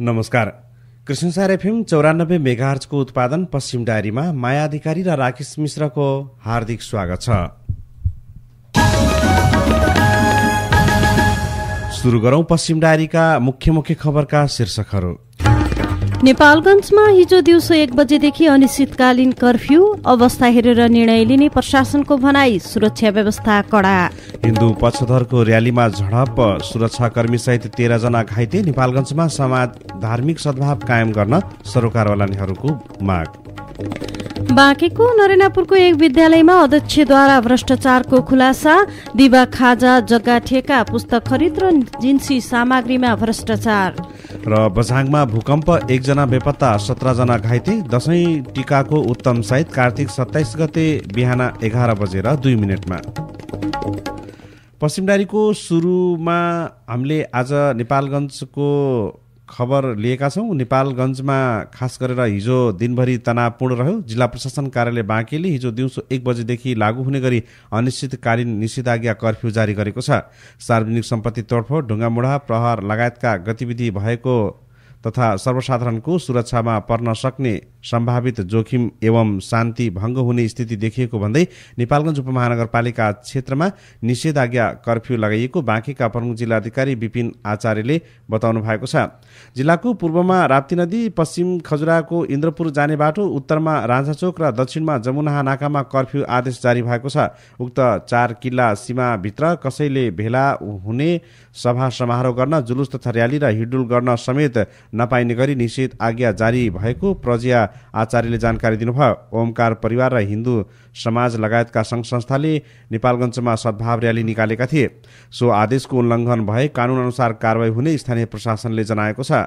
नमस्कार कृष्णसार एफएम चौरानब्बे मेगाहर्चको उत्पादन पश्चिम डायरीमा माया अधिकारी र राकेश मिश्रको हार्दिक स्वागत छ सुरु गरौं पश्चिम डायरीका मुख्य मुख्य खबरका शीर्षकहरू नेपालगञ्जमा हिजो दिउँसो एक बजेदेखि अनिश्चितकालीन कर्फ्यू अवस्था हेरेर निर्णय लिने प्रशासनको भनाई सुरक्षा व्यवस्था कडा हिन्दू पक्षधरको र्यालीमा झडप सुरक्षाकर्मी सहित तेह्रजना घाइते नेपालगञ्जमा समाज धार्मिक सद्भाव कायम गर्न सरकारवालाहरूको माग बाँकेको नरेनापुरको एक विद्यालयमा अध्यक्षद्वारा भ्रष्टाचारको खुलासा दिवा खाजा जग्गा ठेका पुस्तक खरिद र जिन्सी सामग्रीमा भ्रष्टाचार र बझाङमा भूकम्प एकजना बेपत्ता सत्रजना घाइते दसैँ टिकाको उत्तम सहित कार्तिक सत्ताइस गते बिहान एघार बजेर दुई मिनटमा पश्चिम डारीको सुरुमा हामीले आज नेपालगञ्जको खबर लिएका छौँ नेपालगञ्जमा खास गरेर हिजो दिनभरि तनावपूर्ण रह्यो जिल्ला प्रशासन कार्यालय बाँकेले हिजो दिउँसो एक बजेदेखि लागू हुने गरी अनिश्चितकालीन निषेधाज्ञा कर्फ्यू जारी गरेको छ सार्वजनिक सम्पत्ति तोडफोड ढुङ्गामुढा प्रहार लगायतका गतिविधि भएको तथा सर्वसाधारणको सुरक्षामा पर्न सक्ने सम्भावित जोखिम एवं शान्ति भङ्ग हुने स्थिति देखिएको भन्दै नेपालगञ्ज उपमहानगरपालिका क्षेत्रमा निषेधाज्ञा कर्फ्यू लगाइएको बाँकीका प्रमुख जिल्लाधिकारी विपिन आचार्यले बताउनु भएको छ जिल्लाको पूर्वमा राप्ती नदी पश्चिम खजुराको इन्द्रपुर जाने बाटो उत्तरमा राजाचोक र दक्षिणमा जमुनाहा नाकामा कर्फ्यू आदेश जारी भएको छ उक्त चार किल्ला सीमाभित्र कसैले भेला हुने सभा समारोह गर्न जुलुस तथा र्याली र हिडुल गर्न समेत नपाइने गरी निषेध आज्ञा जारी भएको प्रज्या आचार्यले जानकारी दिनुभयो ओमकार परिवार र हिन्दू समाज लगायतका सङ्घ संस्थाले नेपालगञ्जमा सद्भाव र्याली निकालेका थिए सो आदेशको उल्लङ्घन भए अनुसार कारवाही हुने स्थानीय प्रशासनले जनाएको छ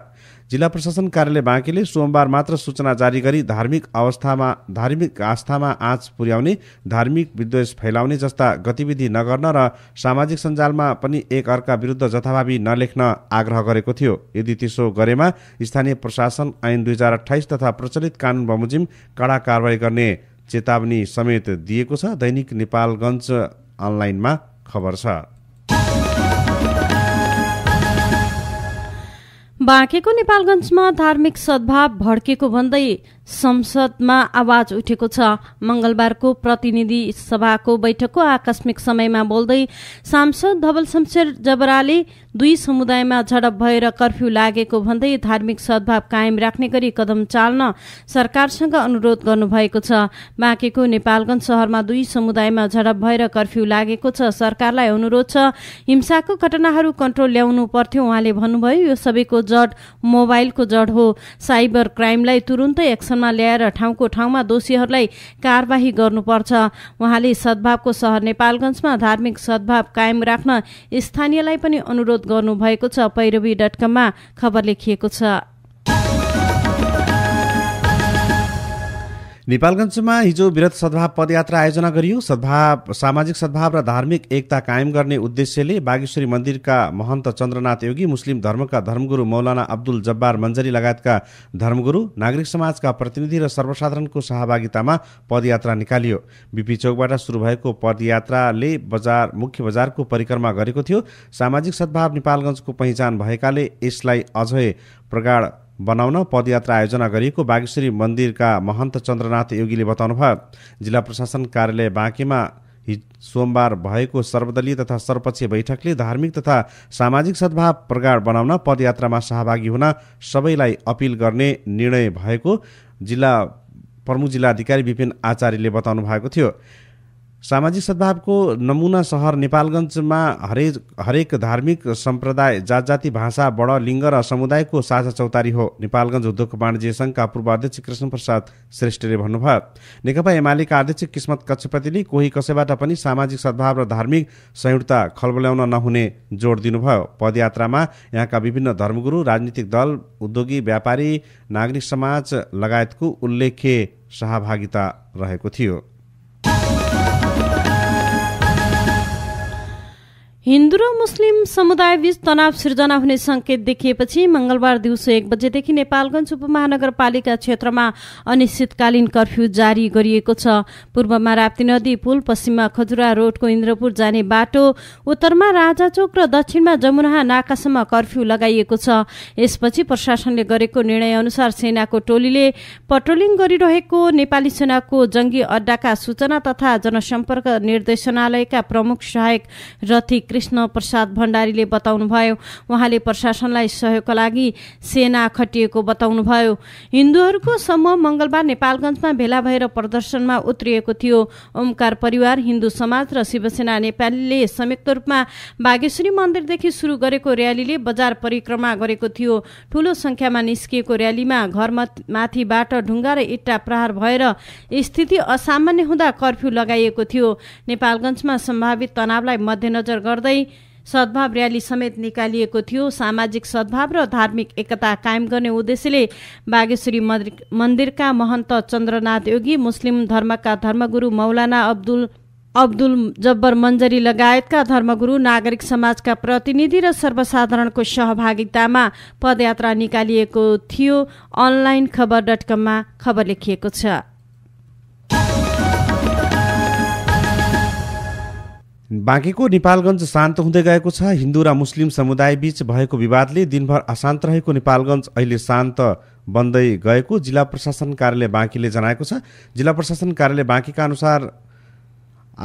जिल्ला प्रशासन कार्यालय बाँकीले सोमबार मात्र सूचना जारी गरी धार्मिक अवस्थामा धार्मिक आस्थामा आँच पुर्याउने धार्मिक विद्वेष फैलाउने जस्ता गतिविधि नगर्न र सामाजिक सञ्जालमा पनि एकअर्का अर्का विरुद्ध जथाभावी नलेख्न आग्रह गरेको थियो यदि त्यसो गरेमा स्थानीय प्रशासन ऐन दुई हजार अठाइस तथा प्रचलित कानुन बमोजिम कडा कारवाही गर्ने चेतावनी समेत दिएको छ दैनिक नेपालगञ्ज अनलाइनमा खबर छ बाँकेको नेपालगञ्जमा धार्मिक सद्भाव भड्केको भन्दै संसदमा आवाज उठेको छ मंगलबारको प्रतिनिधि सभाको बैठकको आकस्मिक समयमा बोल्दै सांसद धवल शमशेर जबराले दुई समुदायमा झडप भएर कर्फ्यू लागेको भन्दै धार्मिक सद्भाव कायम राख्ने गरी कदम चाल्न सरकारसँग अनुरोध गर्नुभएको छ बाँकेको नेपालगंज शहरमा दुई समुदायमा झडप भएर कर्फ्यू लागेको छ सरकारलाई अनुरोध छ हिंसाको घटनाहरू कन्ट्रोल ल्याउनु पर्थ्यो उहाँले भन्नुभयो यो सबैको जड मोबाइलको जड हो साइबर क्राइमलाई तुरुन्तै एक्सन शासनमा ल्याएर ठाउँको ठाउँमा दोषीहरूलाई कारवाही गर्नुपर्छ उहाँले सद्भावको सहर नेपालगञ्जमा धार्मिक सद्भाव कायम राख्न स्थानीयलाई पनि अनुरोध गर्नुभएको छ पैरवी डट कममा खबर लेखिएको छ नेपालगञ्जमा हिजो विरत सद्भाव पदयात्रा आयोजना गरियो सद्भाव सामाजिक सद्भाव र धार्मिक एकता कायम गर्ने उद्देश्यले बागेश्वरी मन्दिरका महन्त चन्द्रनाथ योगी मुस्लिम धर्मका धर्मगुरु मौलाना अब्दुल जब्बार मन्जरी लगायतका धर्मगुरु नागरिक समाजका प्रतिनिधि र सर्वसाधारणको सहभागितामा पदयात्रा निकालियो बिपी चौकबाट सुरु भएको पदयात्राले बजार मुख्य बजारको परिक्रमा गरेको थियो सामाजिक सद्भाव नेपालगञ्जको पहिचान भएकाले यसलाई अझै प्रगाढ बनाउन पदयात्रा आयोजना गरिएको बागेश्वरी मन्दिरका महन्त चन्द्रनाथ योगीले बताउनुभयो जिल्ला प्रशासन कार्यालय बाँकेमा सोमबार भएको सर्वदलीय तथा सर्वपक्षीय बैठकले धार्मिक तथा सामाजिक सद्भाव प्रगाड बनाउन पदयात्रामा सहभागी हुन सबैलाई अपिल गर्ने निर्णय भएको जिल्ला प्रमुख जिल्लाधिकारी विपिन आचार्यले बताउनु भएको थियो सामाजिक सद्भावको नमुना सहर नेपालगञ्जमा हरेक हरेक धार्मिक सम्प्रदाय जात जाति भाषा बड लिङ्ग र समुदायको साझा चौतारी हो नेपालगञ्ज उद्योग वाणिज्य सङ्घका पूर्व अध्यक्ष कृष्ण प्रसाद श्रेष्ठले भन्नुभयो नेकपा एमालेका अध्यक्ष किस्मत कक्षपतिले कोही कसैबाट पनि सामाजिक सद्भाव र धार्मिक संयुक्तता खलबल्याउन नहुने जोड दिनुभयो पदयात्रामा यहाँका विभिन्न धर्मगुरू राजनीतिक दल उद्योगी व्यापारी नागरिक समाज लगायतको उल्लेख्य सहभागिता रहेको थियो हिन्दू र मुस्लिम समुदायबीच तनाव सिर्जना हुने संकेत देखिएपछि मंगलबार दिउँसो एक बजेदेखि नेपालगंज उपमहानगरपालिका क्षेत्रमा अनिश्चितकालीन कर्फ्यू जारी गरिएको छ पूर्वमा राप्ती नदी पुल पश्चिममा खजुरा रोडको इन्द्रपुर जाने बाटो उत्तरमा राजाचोक र दक्षिणमा जमुना नाकासम्म कर्फ्यू लगाइएको छ यसपछि प्रशासनले गरेको निर्णय अनुसार सेनाको टोलीले पट्रोलिङ गरिरहेको नेपाली सेनाको जंगी अड्डाका सूचना तथा जनसम्पर्क निर्देशनालयका प्रमुख सहायक रथिक कृष्ण प्रसाद भण्डारीले बताउनुभयो उहाँले प्रशासनलाई सहयोगका लागि सेना खटिएको बताउनुभयो हिन्दूहरूको समूह मंगलबार नेपालगञ्जमा भेला भएर प्रदर्शनमा उत्रिएको थियो ओमकार परिवार हिन्दू समाज र शिवसेना नेपालीले संयुक्त रूपमा बागेश्वरी मन्दिरदेखि सुरु गरेको र्यालीले बजार परिक्रमा गरेको थियो ठूलो संख्यामा निस्किएको र्यालीमा घर माथिबाट ढुङ्गा र इट्टा प्रहार भएर स्थिति असामान्य हुँदा कर्फ्यू लगाइएको थियो नेपालगञ्जमा सम्भावित तनावलाई मध्यनजर गर्दा गर्दै सद्भाव र्याली समेत निकालिएको थियो सामाजिक सद्भाव र धार्मिक एकता कायम गर्ने उद्देश्यले बागेश्वरी मन्दिरका महन्त चन्द्रनाथ योगी मुस्लिम धर्मका धर्मगुरु मौलाना अब्दुल अब्दुल जब्बर मन्जरी लगायतका धर्मगुरु नागरिक समाजका प्रतिनिधि र सर्वसाधारणको सहभागितामा पदयात्रा निकालिएको थियो अनलाइन खबर डट कममा खबर लेखिएको छ बाँकीको नेपालगञ्ज शान्त हुँदै गएको छ हिन्दू र मुस्लिम समुदायबीच भएको विवादले दिनभर अशान्त रहेको नेपालगञ्ज अहिले शान्त बन्दै गएको जिल्ला प्रशासन कार्यालय बाँकीले जनाएको छ जिल्ला प्रशासन कार्यालय बाँकीका अनुसार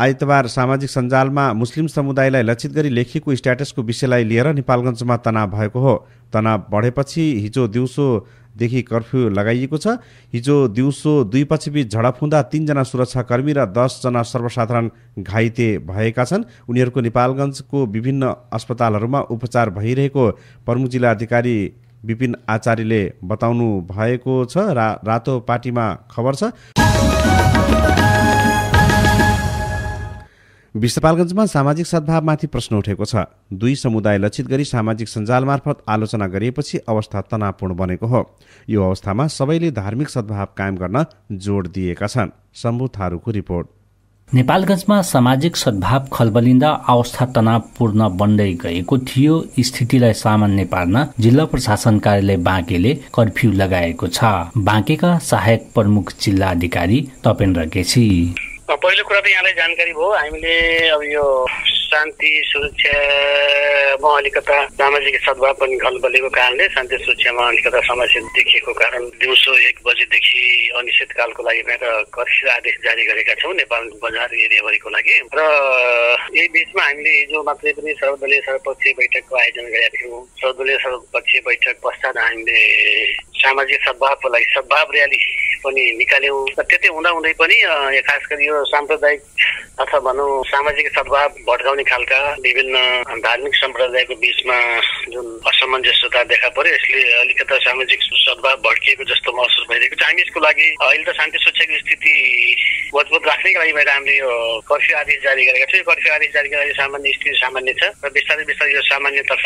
आइतबार सामाजिक सञ्जालमा मुस्लिम समुदायलाई लक्षित गरी लेखिएको स्ट्याटसको विषयलाई लिएर नेपालगञ्जमा तनाव भएको हो तनाव बढेपछि हिजो दिउँसो देखि कर्फ्यू लगाइएको छ हिजो दिउँसो दुई झडप हुँदा तीनजना सुरक्षाकर्मी र दसजना सर्वसाधारण घाइते भएका छन् उनीहरूको नेपालगञ्जको विभिन्न अस्पतालहरूमा उपचार भइरहेको प्रमुख जिल्ला अधिकारी विपिन आचार्यले बताउनु भएको छ रा रातो पार्टीमा खबर छ विश्वपालगञ्जमा सामाजिक सद्भावमाथि प्रश्न उठेको छ दुई समुदाय लक्षित गरी सामाजिक सञ्जाल मार्फत आलोचना गरिएपछि अवस्था तनावपूर्ण बनेको हो यो अवस्थामा सबैले धार्मिक सद्भाव कायम गर्न जोड दिएका छन् शम्भु थारूको रिपोर्ट नेपालगञ्जमा सामाजिक सद्भाव खलबलिँदा अवस्था तनावपूर्ण बन्दै गएको थियो स्थितिलाई सामान्य पार्न जिल्ला प्रशासन कार्यालय बाँकेले कर्फ्यू लगाएको छ बाँकेका सहायक प्रमुख जिल्ला अधिकारी तपेन्द्र केसी पहिलो कुरा त यहाँलाई जानकारी भयो हामीले अब यो शान्ति सुरक्षामा अलिकता सामाजिक सद्भाव पनि घल बलेको कारणले शान्ति सुरक्षामा अलिकता समस्या देखिएको कारण दिउँसो एक बजेदेखि अनिश्चितकालको लागि कर्फ्यू आदेश जारी गरेका छौँ नेपाल बजार एरियाभरिको लागि र यही बिचमा हामीले हिजो मात्रै पनि सर्वदलीय सर्वपक्षीय बैठकको आयोजना गरेका थियौँ सर्वदलीय सर्वपक्षीय बैठक पश्चात हामीले सामाजिक सद्भावको लागि सद्भाव र्याली पनि निकाल्यौँ त्यति हुँदै पनि खास गरी यो साम्प्रदायिक अथवा भनौँ सामाजिक सद्भाव भड्काउने खालका विभिन्न धार्मिक सम्प्रदायको बिचमा जुन असमञ्जस्यता देखा पर्यो यसले अलिकता सामाजिक सद्भाव भड्किएको जस्तो महसुस भइरहेको छ हामी यसको लागि अहिले त शान्ति सुरक्षाको स्थिति मजबुत राख्नै लागि भएर हामीले यो कर्फ्यू आदेश जारी गरेका छौँ यो कर्फ्यू आदेश जारी गरेर सामान्य स्थिति सामान्य छ र बिस्तारै बिस्तारै यो सामान्यतर्फ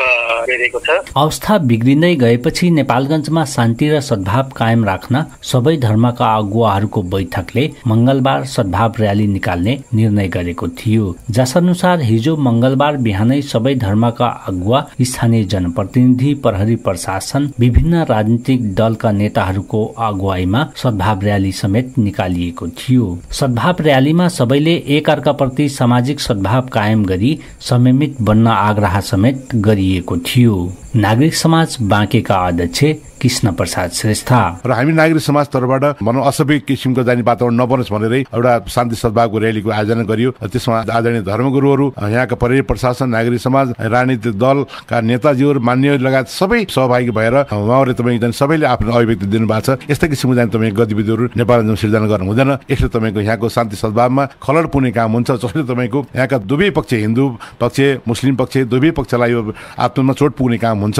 गइरहेको छ अवस्था बिग्रिँदै गएपछि नेपालगञ्जमा शान्ति र सद्भाव कायम राख्न सबै धर्म धर्मका अगुवाहरूको बैठकले मंगलबार सद्भाव र्याली निकाल्ने निर्णय गरेको थियो जसअनुसार हिजो मंगलबार बिहानै सबै धर्मका अगुवा स्थानीय जनप्रतिनिधि प्रहरी प्रशासन विभिन्न राजनीतिक दलका नेताहरूको अगुवाईमा सद्भाव र्याली समेत निकालिएको थियो सद्भाव र्यालीमा सबैले एक प्रति सामाजिक सद्भाव कायम गरी संयमित बन्न आग्रह समेत गरिएको थियो नागरिक समाज बाँकेका अध्यक्ष कृष्ण प्रसाद श्रेष्ठ र हामी नागरिक समाज तर्फबाट भनौँ असभ्य किसिमको जाने वातावरण नबनोस् भनेरै एउटा शान्ति सद्भावको र्यालीको आयोजना गरियो त्यसमा आदरणीय धर्मगुरुहरू यहाँका परिवार प्रशासन नागरिक समाज राजनीतिक दलका नेताजीहरू मान्य लगायत सबै सहभागी भएर उहाँहरूले तपाईँ सबैले आफ्नो अभिव्यक्ति दिनुभएको छ यस्तै किसिमको जाने तपाईँको गतिविधिहरू नेपाल सिर्जना गर्नु हुँदैन यसले तपाईँको यहाँको शान्ति सद्भावमा खलड पुग्ने काम हुन्छ जसले तपाईँको यहाँका दुवै पक्ष हिन्दू पक्ष मुस्लिम पक्ष दुवै पक्षलाई यो आत्ममा चोट पुग्ने काम हुन्छ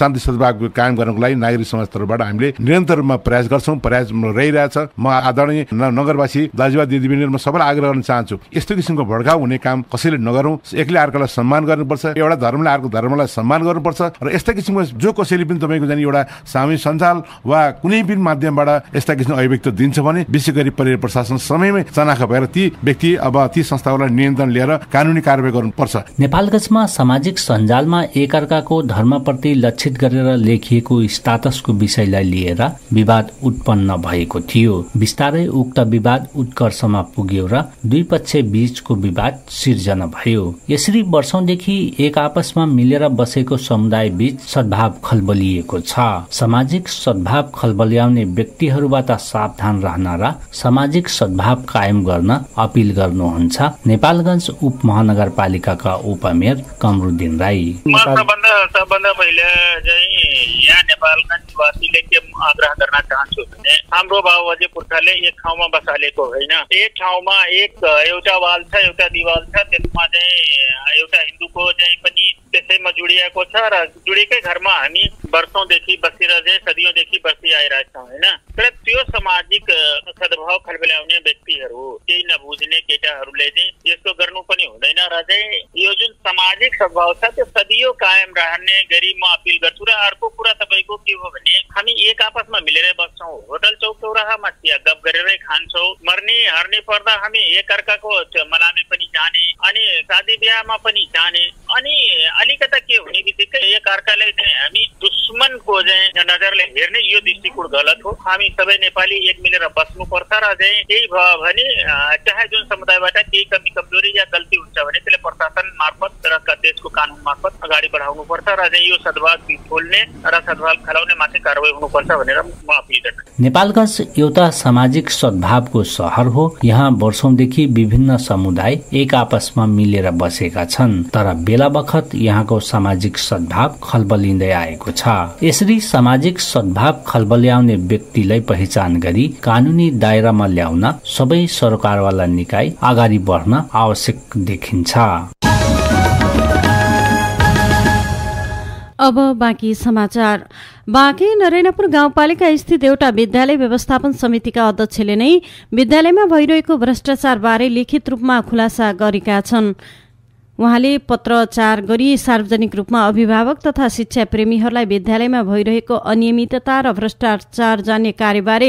शान्ति सद्भाव कायम गर्नको लागि नागरिक समाज तर्फबाट हामीले निरन्तर रूपमा प्रयास गर्छौँ प्रयास रहिरहेछ म आदरणीय नगरवासी दाजुभाइ दिदीबहिनीहरूमा सबैलाई आग्रह गर्न चाहन्छु यस्तो किसिमको भड्काउ हुने काम कसैले नगरौँ एकले अर्कालाई सम्मान गर्नुपर्छ एउटा धर्मले अर्को धर्मलाई सम्मान गर्नुपर्छ र यस्ता किसिमको जो कसैले पनि तपाईँको जाने एउटा सामूहिक सञ्जाल वा कुनै पनि माध्यमबाट यस्ता किसिमको अभिव्यक्त दिन्छ भने विशेष गरी परिवार प्रशासन समयमै चनाखा भएर ती व्यक्ति अब ती संस्थाहरूलाई नियन्त्रण लिएर कानुनी कारवाही गर्नुपर्छ नेपालगञ्जमा सामाजिक सञ्जालमा एकअर्काको धर्मप्रति लक्षित गरेर लेखिएको स्टाटसको विषयलाई लिएर विवाद उत्पन्न भएको थियो बिस्तारै उक्त विवाद उत्कर्षमा पुग्यो र दुई पक्ष बीचको विवाद सिर्जना भयो यसरी वर्षौंदेखि एक आपसमा मिलेर बसेको समुदाय बीच सद्भाव खलबलिएको छ सामाजिक सद्भाव खलबल्याउने व्यक्तिहरूबाट सावधान रहन र सामाजिक सद्भाव कायम गर्न अपिल गर्नुहुन्छ नेपालगञ्ज उपमहानगरपालिकाका उपमेयर कमरुद्दिन राई सबभन्दा सबभन्दा पहिला चाहिँ यहाँ नेपाल पाल्गंज वासीले के आग्रह करना चाहन्छु भने हाम्रो बाबुबाजे पुर्खाले एक ठाउँमा बसालेको होइन एक ठाउँमा एक एउटा वाल छ एउटा दिवाल छ त्यसमा चाहिँ एउटा हिन्दूको चाहिँ पनि त्यसैमा जोडिएको छ र जुडेकै घरमा हामी वर्षौँदेखि बसिरहेछौँ सदियोँदेखि बसिआइरहेछौँ होइन तर त्यो सामाजिक सद्भाव खलबेलाउने व्यक्तिहरू केही नबुझ्ने केटाहरूले चाहिँ यस्तो गर्नु पनि हुँदैन र चाहिँ यो जुन सामाजिक सद्भाव छ त्यो सदियो कायम रहने गरी म अपिल गर्छु र अर्को कुरा तपाईँको के हो भने हामी एक आपसमा मिलेर बस्छौँ होटल चौक चौराहामा चिया गफ गरेरै खान्छौँ मर्ने हर्ने पर्दा हामी एक अर्काको मलामी पनि जाने शादी बिहामा पनि जाने अनि अलिकता के हुने बित्तिकै एक चाहिँ हामी दुश्मनको चाहिँ नजरले हेर्ने यो दृष्टिकोण गलत हो हामी सबै नेपाली एक मिलेर बस्नुपर्छ र चाहिँ केही भयो भने चाहे जुन समुदायबाट केही कमी कमजोरी या गल्ती हुन्छ भने त्यसले प्रशासन मार्फत रथका देशको कानुन मार्फत अगाडि बढाउनुपर्छ र चाहिँ यो सद्भाव खोल्ने र सद्भाव खेलाउने माथि कारवाही हुनुपर्छ भनेर म अपिल गर्छु नेपालगञ्ज एउटा सामाजिक सद्भावको सहर हो यहाँ वर्षौंदेखि विभिन्न समुदाय एक आपसमा मिलेर बसेका छन् तर बेला बखत यहाँको सामाजिक सद्भाव खलबलिँदै आएको छ यसरी सामाजिक सद्भाव खलबल्याउने व्यक्तिलाई पहिचान गरी कानुनी दायरामा ल्याउन सबै सरकारवाला निकाय अगाडि बढ्न आवश्यक देखिन्छ अब बाँकी समाचार बाँके नरेनापुर गाउँपालिका स्थित एउटा विद्यालय व्यवस्थापन समितिका अध्यक्षले नै विद्यालयमा भइरहेको भ्रष्टाचारबारे लिखित रूपमा खुलासा गरेका छन् उहाँले पत्रचार गरी सार्वजनिक रूपमा अभिभावक तथा शिक्षा प्रेमीहरूलाई विद्यालयमा भइरहेको अनियमितता र भ्रष्टाचार जाने कार्यबारे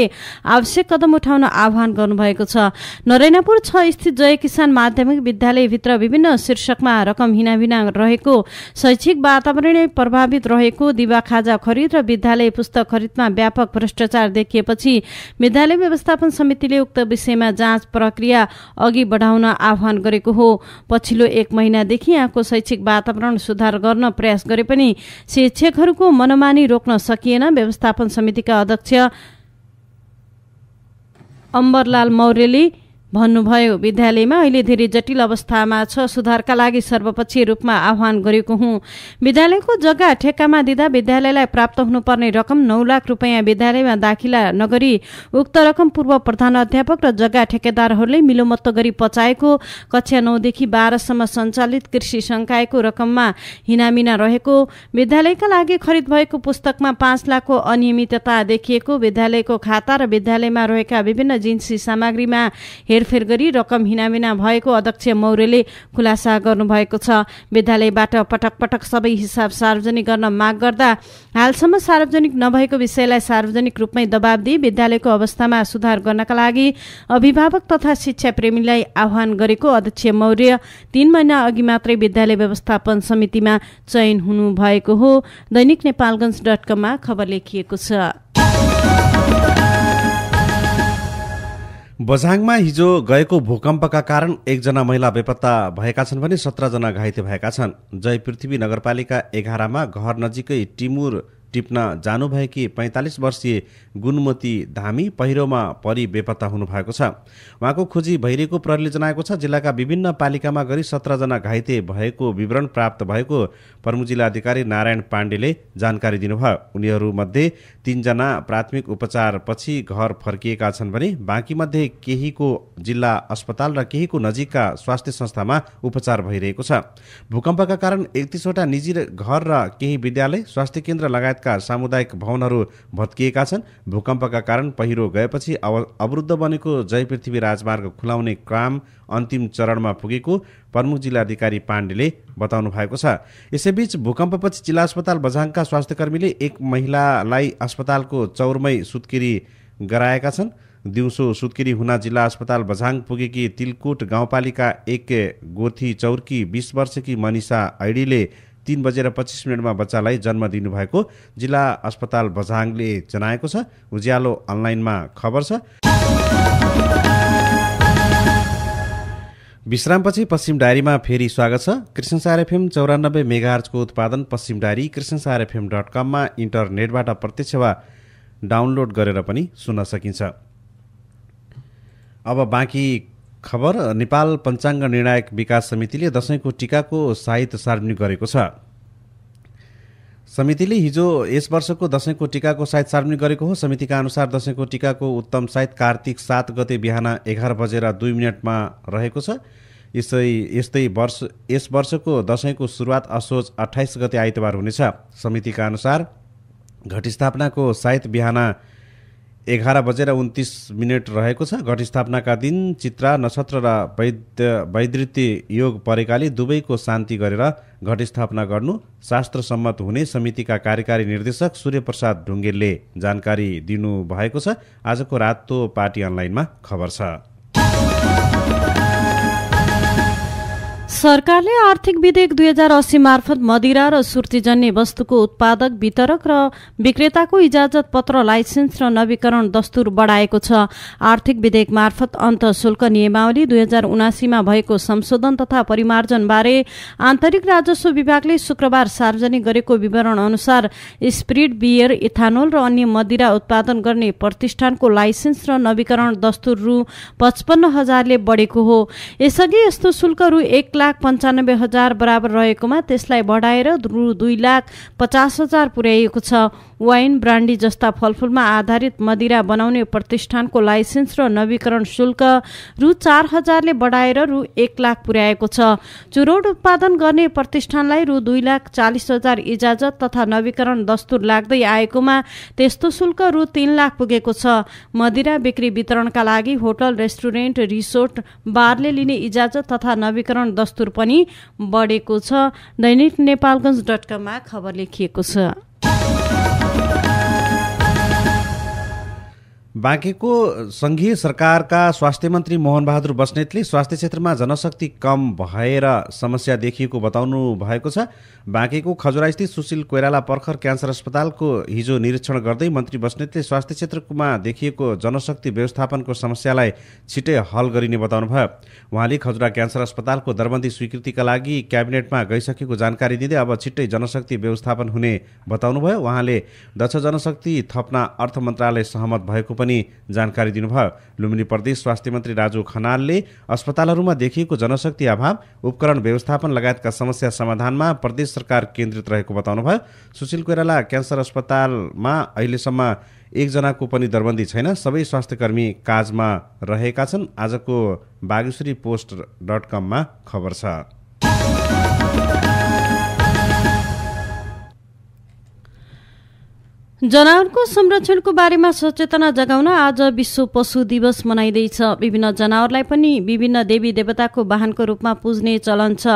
आवश्यक कदम उठाउन आह्वान गर्नुभएको छ नरेनापुर छ स्थित जय किसान माध्यमिक विद्यालयभित्र विभिन्न शीर्षकमा रकम हिनाभिना रहेको शैक्षिक वातावरण प्रभावित रहेको दिवा खाजा खरिद र विद्यालय पुस्तक खरिदमा व्यापक भ्रष्टाचार देखिएपछि विद्यालय व्यवस्थापन समितिले उक्त विषयमा जाँच प्रक्रिया अघि बढाउन आह्वान गरेको हो पछिल्लो एक महिना महिनादेखि यहाँको शैक्षिक वातावरण सुधार गर्न प्रयास गरे पनि शिक्षकहरूको मनमानी रोक्न सकिएन व्यवस्थापन समितिका अध्यक्ष अम्बरलाल मौर्यले भन्नुभयो विद्यालयमा अहिले धेरै जटिल अवस्थामा छ सुधारका लागि सर्वपक्षीय रूपमा आह्वान गरेको हुँ विद्यालयको जग्गा ठेक्कामा दिँदा विद्यालयलाई प्राप्त हुनुपर्ने रकम नौ लाख रुपियाँ विद्यालयमा दाखिला नगरी उक्त रकम पूर्व प्रधान अध्यापक र जग्गा ठेकेदारहरूले मिलोमत्त गरी पचाएको कक्षा नौदेखि बाह्रसम्म सञ्चालित कृषि संकायको रकममा हिनामिना रहेको विद्यालयका लागि खरिद भएको पुस्तकमा पाँच लाखको अनियमितता देखिएको विद्यालयको खाता र विद्यालयमा रहेका विभिन्न जिन्सी सामग्रीमा हेर हेरफेर गरी रकम हिनामिना भएको अध्यक्ष मौर्यले खुलासा गर्नुभएको छ विद्यालयबाट पटक पटक सबै हिसाब सार्वजनिक गर्न माग गर्दा हालसम्म सार्वजनिक नभएको विषयलाई सार्वजनिक रूपमै दबाब दिई विद्यालयको अवस्थामा सुधार गर्नका लागि अभिभावक तथा शिक्षा प्रेमीलाई आह्वान गरेको अध्यक्ष मौर्य तीन महिना अघि मात्रै विद्यालय व्यवस्थापन समितिमा चयन हुनुभएको हो दैनिक नेपालगञ्ज डट कममा खबर लेखिएको छ बझाङमा हिजो गएको भूकम्पका कारण एकजना महिला बेपत्ता भएका छन् भने सत्रजना घाइते भएका छन् जय पृथ्वी नगरपालिका एघारमा घर नजिकै टिमुर टिप्न जानुभएकी पैँतालिस वर्षीय गुणमती धामी पहिरोमा परि बेपत्ता हुनुभएको छ उहाँको खोजी भइरहेको प्रहरीले जनाएको छ जिल्लाका विभिन्न पालिकामा गरी सत्रजना घाइते भएको विवरण प्राप्त भएको प्रमुख जिल्ला अधिकारी नारायण पाण्डेले जानकारी दिनुभयो उनीहरूमध्ये तिनजना प्राथमिक उपचारपछि घर फर्किएका छन् भने बाँकीमध्ये केहीको जिल्ला अस्पताल र केहीको नजिकका स्वास्थ्य संस्थामा उपचार भइरहेको छ भूकम्पका कारण एकतिसवटा निजी घर र केही विद्यालय स्वास्थ्य केन्द्र लगायतका सामुदायिक भवनहरू भत्किएका छन् भूकम्पका कारण पहिरो गएपछि अवरुद्ध बनेको जय पृथ्वी राजमार्ग खुलाउने काम अन्तिम चरणमा पुगेको प्रमुख जिल्लाधिकारी पाण्डेले बताउनु भएको छ यसैबीच भूकम्पपछि जिल्ला अस्पताल बझाङका स्वास्थ्यकर्मीले एक महिलालाई अस्पतालको चौरमै सुत्केरी गराएका छन् दिउँसो सुत्केरी हुना जिल्ला अस्पताल बझाङ पुगेकी तिलकुट गाउँपालिका एक गोथी चौरकी बिस वर्षकी मनिषा ऐडीले तिन बजेर पच्चिस मिनटमा बच्चालाई जन्म दिनुभएको जिल्ला अस्पताल बझाङले जनाएको छ उज्यालो अनलाइनमा खबर छ विश्रामपछि पश्चिम डायरीमा फेरि स्वागत छ कृष्णसार एफएम चौरानब्बे मेगार्चको उत्पादन पश्चिम डायरी कृष्णसार एफएम डट कममा इन्टरनेटबाट प्रत्यक्ष वा डाउनलोड गरेर पनि सुन्न सकिन्छ अब बाँकी खबर नेपाल पञ्चाङ्ग निर्णायक विकास समितिले दसैँको टिकाको साहित्य सार्वजनिक गरेको छ समितिले हिजो यस वर्षको दसैँको टिकाको साइत सार्वजनिक गरेको हो समितिका अनुसार दसैँको टिकाको उत्तम साइत कार्तिक सात गते बिहान एघार बजेर दुई मिनटमा रहेको छ यसै यस्तै वर्ष यस वर्षको दसैँको सुरुवात असोज अठाइस गते आइतबार हुनेछ समितिका अनुसार घटस्थापनाको साइत बिहान एघार बजेर उन्तिस मिनट रहेको छ घटस्थापनाका दिन चित्रा नक्षत्र र वैद्य वैदृत्य योग परेकाले दुवैको शान्ति गरेर घटस्थापना गर्नु सम्मत हुने समितिका कार्यकारी निर्देशक सूर्यप्रसाद ढुङ्गेलले जानकारी दिनुभएको छ आजको रातो पार्टी अनलाइनमा खबर छ सरकारले आर्थिक विधेयक दुई हजार अस्सी मार्फत मदिरा र सुर्तीजन्य वस्तुको उत्पादक वितरक र विक्रेताको इजाजत पत्र लाइसेन्स र नवीकरण दस्तुर बढाएको छ आर्थिक विधेयक मार्फत अन्त शुल्क नियमावली दुई हजार उनासीमा भएको संशोधन तथा परिमार्जनबारे आन्तरिक राजस्व विभागले शुक्रबार सार्वजनिक गरेको विवरण अनुसार स्प्रिट बियर इथानोल र अन्य मदिरा उत्पादन गर्ने प्रतिष्ठानको लाइसेन्स र नवीकरण दस्तुर रु पचपन्न हजारले बढेको हो यसअघि यस्तो शुल्क रु एक लाख लाख पन्चानब्बे हजार बराबर रहेकोमा त्यसलाई बढाएर रु दुई लाख पचास हजार पुर्याइएको छ वाइन ब्रान्डी जस्ता फलफुलमा आधारित मदिरा बनाउने प्रतिष्ठानको लाइसेन्स र नवीकरण शुल्क रु चार हजारले बढाएर रु एक लाख पुर्याएको छ चुरोट उत्पादन गर्ने प्रतिष्ठानलाई रु दुई लाख चालिस हजार इजाजत तथा नवीकरण दस्तुर लाग्दै आएकोमा त्यस्तो शुल्क रु तीन लाख पुगेको छ मदिरा बिक्री वितरणका लागि होटल रेस्टुरेन्ट रिसोर्ट बारले लिने इजाजत तथा नवीकरण दस्तुर पनि बढेको छ दैनिक नेपालगञ्ज डट कममा खबर लेखिएको छ बाँकेको सङ्घीय सरकारका स्वास्थ्य मन्त्री मोहनबहादुर बस्नेतले स्वास्थ्य क्षेत्रमा जनशक्ति कम भएर समस्या देखिएको बताउनु भएको छ बाँकेको खजुरास्थित सुशील कोइराला पर्खर क्यान्सर अस्पतालको हिजो निरीक्षण गर्दै मन्त्री बस्नेतले स्वास्थ्य क्षेत्रमा देखिएको जनशक्ति व्यवस्थापनको समस्यालाई छिटै हल गरिने बताउनु भयो उहाँले खजुरा क्यान्सर अस्पतालको दरबन्दी स्वीकृतिका लागि क्याबिनेटमा गइसकेको जानकारी दिँदै अब छिट्टै जनशक्ति व्यवस्थापन हुने बताउनुभयो उहाँले दक्ष जनशक्ति थप्न अर्थ मन्त्रालय सहमत भएको पनि जानकारी दिनुभयो लुम्बिनी प्रदेश स्वास्थ्य मन्त्री राजु खनालले अस्पतालहरूमा देखिएको जनशक्ति अभाव उपकरण व्यवस्थापन लगायतका समस्या समाधानमा प्रदेश सरकार केन्द्रित रहेको बताउनुभयो सुशील कोइराला क्यान्सर अस्पतालमा अहिलेसम्म एकजनाको पनि दरबन्दी छैन सबै स्वास्थ्यकर्मी काजमा रहेका छन् आजको बागेश्वरी पोस्ट डट कममा खबर छ जनावरको संरक्षणको बारेमा सचेतना जगाउन आज विश्व पशु दिवस मनाइँदैछ विभिन्न जनावरलाई पनि विभिन्न देवी देवताको वाहनको रूपमा पुज्ने चलन छ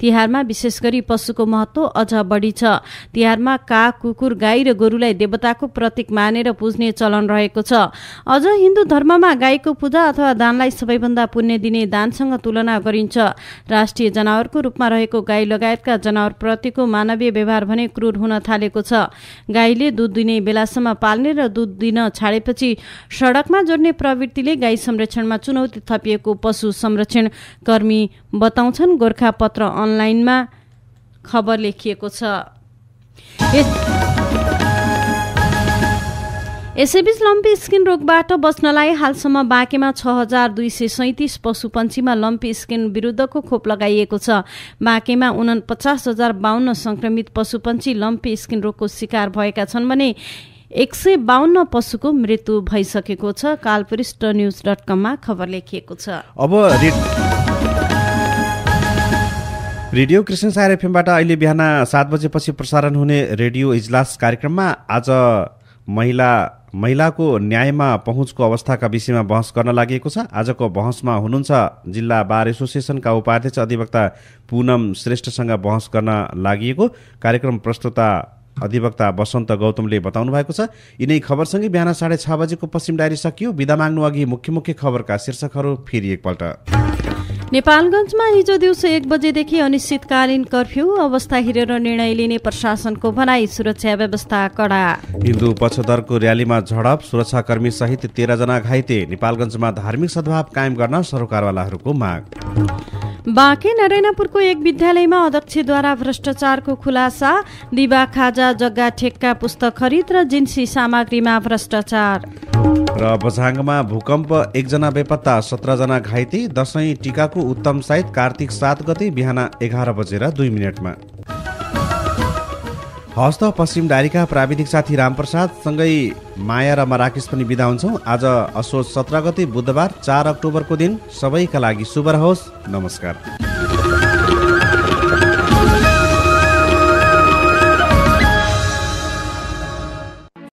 तिहारमा विशेष गरी पशुको महत्व अझ बढी छ तिहारमा का कुकुर गाई र गोरुलाई देवताको प्रतीक मानेर पुज्ने चलन रहेको छ अझ हिन्दू धर्ममा गाईको पूजा अथवा दानलाई सबैभन्दा पुण्य दिने दानसँग तुलना गरिन्छ राष्ट्रिय जनावरको रूपमा रहेको गाई लगायतका जनावरप्रतिको मानवीय व्यवहार भने क्रूर हुन थालेको छ गाईले दुध दिने बेलासम्म पाल्ने र दुध दिन छाडेपछि सडकमा जोड्ने प्रवृत्तिले गाई संरक्षणमा चुनौती थपिएको पशु संरक्षण कर्मी बताउँछन् गोर्खापत्र अनलाइनमा खबर लेखिएको छ यसैबीच लम्पी स्किन रोगबाट बस्नलाई हालसम्म बाँकेमा छ हजार दुई सय सैतिस पशुपन्छीमा लम्पी स्किन विरुद्धको खोप लगाइएको छ बाँकेमा उनपचास हजार बाहन्न संक्रमित पशुपन्छी लम्पी स्किन रोगको शिकार भएका छन् भने एक सय बाहन्न पशुको मृत्यु भइसकेको छ कालपुरिष्ट न्युज डट कममा खबर लेखिएको छ अब रेडियो कृष्ण सायर एफएमबाट अहिले बिहान सात बजेपछि प्रसारण हुने रेडियो इजलास कार्यक्रममा आज महिला महिलाको न्यायमा पहुँचको अवस्थाका विषयमा बहस गर्न लागि छ आजको बहसमा हुनुहुन्छ जिल्ला बार एसोसिएसनका उपाध्यक्ष अधिवक्ता पुनम श्रेष्ठसँग बहस गर्न लागि कार्यक्रम प्रस्तुता अधिवक्ता वसन्त गौतमले बताउनु भएको छ यिनै खबरसँगै बिहान साढे छ बजेको पश्चिम डायरी सकियो विदा माग्नु अघि मुख्य मुख्य खबरका शीर्षकहरू फेरि एकपल्ट नेपालगञ्जमा हिजो दिउँसो एक बजेदेखि अनिश्चितकालीन कर्फ्यू अवस्था हेरेर निर्णय लिने प्रशासनको भनाई सुरक्षा व्यवस्था कडा हिन्दू पक्षधरको र्यालीमा झडप सुरक्षाकर्मी सहित तेह्रजना घाइते नेपालगञ्जमा धार्मिक सद्भाव कायम गर्न सरकारवालाहरूको माग बाँके नारायणपुरको एक विद्यालयमा अध्यक्षद्वारा भ्रष्टाचारको खुलासा दिवा खाजा जग्गा ठेक्का पुस्तक खरिद र जिन्सी सामग्रीमा भ्रष्टाचार र बझाङमा भूकम्प एकजना बेपत्ता सत्रजना घाइते दसैँ टिकाको उत्तम साइत कार्तिक सात गते बिहान एघार बजेर दुई मिनटमा हस्त पश्चिम डायरीका प्राविधिक साथी रामप्रसाद सँगै माया र म राकेश पनि बिदा हुन्छौँ आज असोज सत्र गते बुधबार चार अक्टोबरको दिन सबैका लागि शुभ रहोस् नमस्कार